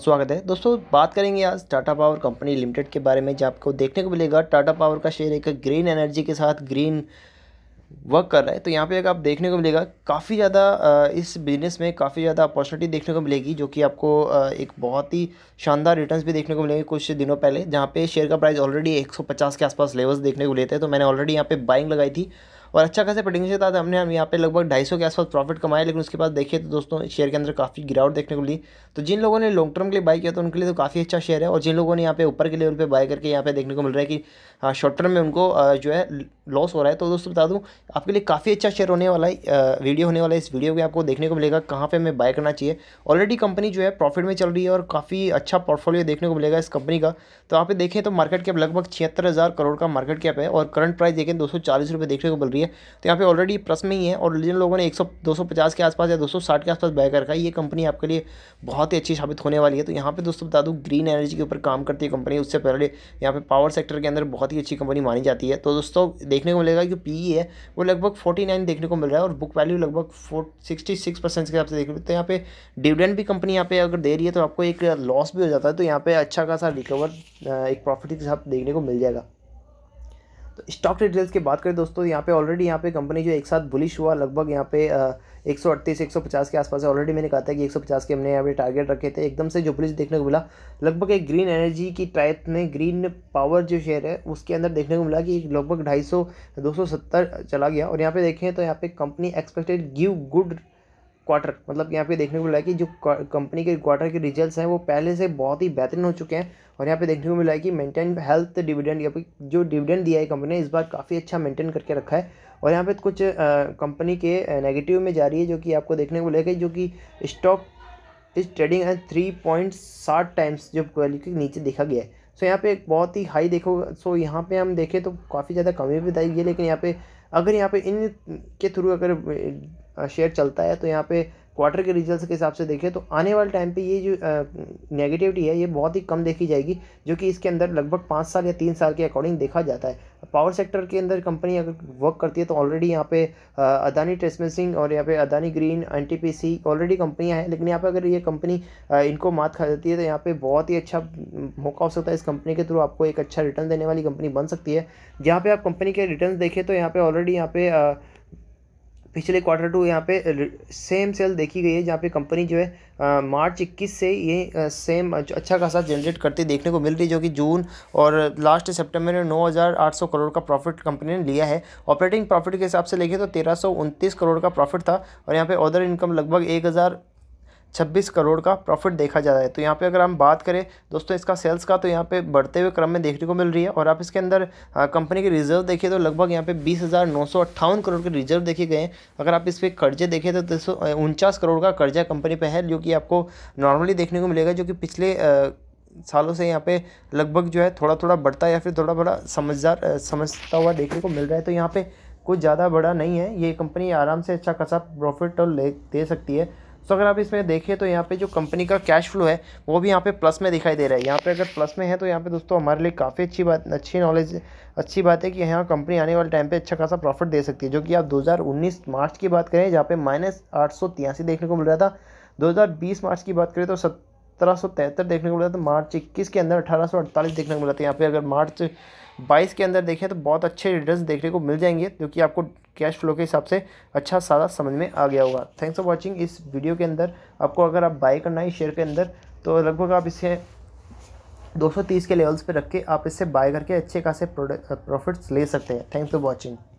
स्वागत है दोस्तों बात करेंगे आज टाटा पावर कंपनी लिमिटेड के बारे में जो आपको देखने को मिलेगा टाटा पावर का शेयर एक ग्रीन एनर्जी के साथ ग्रीन वर्क कर रहा है तो यहाँ पे एक आप देखने को मिलेगा काफ़ी ज़्यादा इस बिज़नेस में काफ़ी ज़्यादा अपॉर्चुनिटी देखने को मिलेगी जो कि आपको एक बहुत ही शानदार रिटर्न्स भी देखने को मिलेंगे कुछ दिनों पहले जहाँ पे शेयर का प्राइस ऑलरेडी 150 के आसपास लेवल्स देखने को लेते हैं तो मैंने ऑलरेडी यहाँ पे बाइंग लगाई थी और अच्छा खासा से था हमने हम यहाँ पे लगभग ढाई के आसपास प्रॉफिट कमाया लेकिन उसके बाद देखिए तो दोस्तों शेयर के अंदर काफ़ी गिरावट देखने को मिली तो जिन लोगों ने लॉन्ग टर्म के लिए बाय किया तो उनके लिए तो काफ़ी अच्छा शेयर है और जिन लोगों ने यहाँ पे ऊपर के लेवल पर बाय करके यहाँ पे देखने को मिल रहा है कि शॉर्ट हाँ, टर्म में उनको जो है लॉस हो रहा है तो दोस्तों बता दूँ आपके लिए काफ़ी अच्छा शेयर होने वाला है वीडियो होने वाला है इस वीडियो में आपको देखने को मिलेगा कहाँ पर हमें बाय करना चाहिए ऑलरेडी कंपनी जो है प्रॉफिट में चल रही है और काफ़ी अच्छा पोर्टफोलियो देखने को मिलेगा इस कंपनी का तो आप देखें तो मार्केट कैप लगभग छिहत्तर करोड़ का मार्केट कैप है और करंट प्राइस देखें दो सौ देखने को मिल रही है है तो यहाँ पे ऑलरेडी प्लस में ही है और जिन लोगों ने 100 250 के आसपास या 260 के आसपास बाय कर रखा है ये कंपनी आपके लिए बहुत ही अच्छी साबित होने वाली है तो यहाँ पे दोस्तों बता दूँ ग्रीन एनर्जी के ऊपर काम करती है कंपनी उससे पहले यहाँ पे पावर सेक्टर के अंदर बहुत ही अच्छी कंपनी मानी जाती है तो दोस्तों देखने को मिलेगा कि पी e है वो लगभग फोर्टी देखने को मिल रहा है और बुक वैल्यू लगभग फोर सिक्सटी के हिसाब से देख तो यहाँ पे डिविडेंड भी कंपनी यहाँ पे अगर दे रही है तो आपको एक लॉस भी हो जाता है तो यहाँ पे अच्छा खासा रिकवर एक प्रॉफिट के साथ देखने को मिल जाएगा तो स्टॉक डिटेल्स की बात करें दोस्तों यहाँ पे ऑलरेडी यहाँ पे कंपनी जो एक साथ बुलिश हुआ लगभग यहाँ पे एक सौ अड़तीस एक सौ पचास के आसपास ऑलरेडी मैंने कहा था कि एक सौ पचास के हमने यहाँ पे टारगेट रखे थे एकदम से जो बुलिश देखने को मिला लगभग एक ग्रीन एनर्जी की टाइप में ग्रीन पावर जो शेयर है उसके अंदर देखने को मिला कि लगभग ढाई सौ दो सौ सत्तर चला गया और यहाँ पे देखें तो यहाँ पे company expected give good quarter मतलब यहाँ पे देखने को मिला है कि जो कंपनी के क्वार्टर के रिजल्ट्स हैं वो पहले से बहुत ही बेहतरीन हो चुके हैं और यहाँ पे देखने को मिला है कि मेंटेन हेल्थ डिविडेंड या फिर जो डिविडेंड दिया है कंपनी ने इस बार काफ़ी अच्छा मेंटेन करके रखा है और यहाँ पे कुछ कंपनी के नेगेटिव में जा रही है जो कि आपको देखने को मिलेगा जो कि stock is trading and three point साठ टाइम्स जो क्वालिटी के नीचे देखा गया है सो यहाँ पे एक बहुत ही हाई देखो सो यहाँ पे हम देखें तो काफ़ी ज़्यादा कमी भी बताई गई है लेकिन यहाँ पे अगर यहाँ पे इन के थ्रू अगर शेयर चलता है तो यहाँ पे क्वार्टर के रिजल्ट्स के हिसाब से देखें तो आने वाले टाइम पे ये जो नेगेटिविटी है ये बहुत ही कम देखी जाएगी जो कि इसके अंदर लगभग पाँच साल या तीन साल के अकॉर्डिंग देखा जाता है पावर सेक्टर के अंदर कंपनी अगर वर्क करती है तो ऑलरेडी यहाँ पे अदानी ट्रेसमेंसिंग और यहाँ पे अदानी ग्रीन एन ऑलरेडी कंपनियाँ हैं लेकिन यहाँ पर अगर ये कंपनी इनको मात खा जाती है तो यहाँ पर बहुत ही अच्छा मौका हो सकता है इस कंपनी के थ्रू आपको एक अच्छा रिटर्न देने वाली कंपनी बन सकती है जहाँ पर आप कंपनी के रिटर्न देखें तो यहाँ पर ऑलरेडी यहाँ पर पिछले क्वार्टर टू यहाँ पे सेम सेल देखी गई है जहाँ पे कंपनी जो है आ, मार्च 21 से ये सेम अच्छा खासा जनरेट करते देखने को मिल रही है जो कि जून और लास्ट सितंबर में 9,800 करोड़ का प्रॉफिट कंपनी ने लिया है ऑपरेटिंग प्रॉफिट के हिसाब से लेखें तो तेरह करोड़ का प्रॉफिट था और यहाँ पे अदर इनकम लगभग एक छब्बीस करोड़ का प्रॉफिट देखा जा रहा है तो यहाँ पे अगर हम बात करें दोस्तों इसका सेल्स का तो यहाँ पे बढ़ते हुए क्रम में देखने को मिल रही है और आप इसके अंदर कंपनी के रिजर्व देखिए तो लगभग यहाँ पे बीस हज़ार नौ सौ अट्ठावन करोड़ के रिजर्व देखे गए हैं अगर आप इस पर कर्जे देखें तो दो उनचास करोड़ का कर्जा कंपनी पर है जो कि आपको नॉर्मली देखने को मिलेगा जो कि पिछले आ, सालों से यहाँ पे लगभग जो है थोड़ा थोड़ा बढ़ता या फिर थोड़ा बड़ा समझदार समझता हुआ देखने को मिल रहा है तो यहाँ पर कुछ ज़्यादा बड़ा नहीं है ये कंपनी आराम से अच्छा खासा प्रॉफिट और ले दे सकती है सो अगर आप इसमें देखें तो यहाँ पे जो कंपनी का कैश फ्लो है वो भी यहाँ पे प्लस में दिखाई दे रहा है यहाँ पे अगर प्लस में है तो यहाँ पे दोस्तों हमारे लिए काफ़ी अच्छी बात अच्छी नॉलेज अच्छी बात है कि यहाँ कंपनी आने वाले टाइम पे अच्छा खासा प्रॉफिट दे सकती है जो कि आप दो मार्च की बात करें जहाँ पे माइनस आठ देखने को मिल रहा था दो मार्च की बात करें तो सत्रह देखने को मिला था तो मार्च इक्कीस के अंदर अठारह देखने को मिला था यहाँ पे अगर मार्च बाईस के अंदर देखें तो बहुत अच्छे रिटर्न देखने को मिल जाएंगे जो कि आपको कैश फ्लो के हिसाब से अच्छा सारा समझ में आ गया होगा थैंक्स फॉर वॉचिंग इस वीडियो के अंदर आपको अगर आप बाय करना है शेयर के अंदर तो लगभग आप इसे 230 के लेवल्स पे रख के आप इससे बाय करके अच्छे खासे प्रोडक्ट प्रॉफिट्स ले सकते हैं थैंक्स फॉर वॉचिंग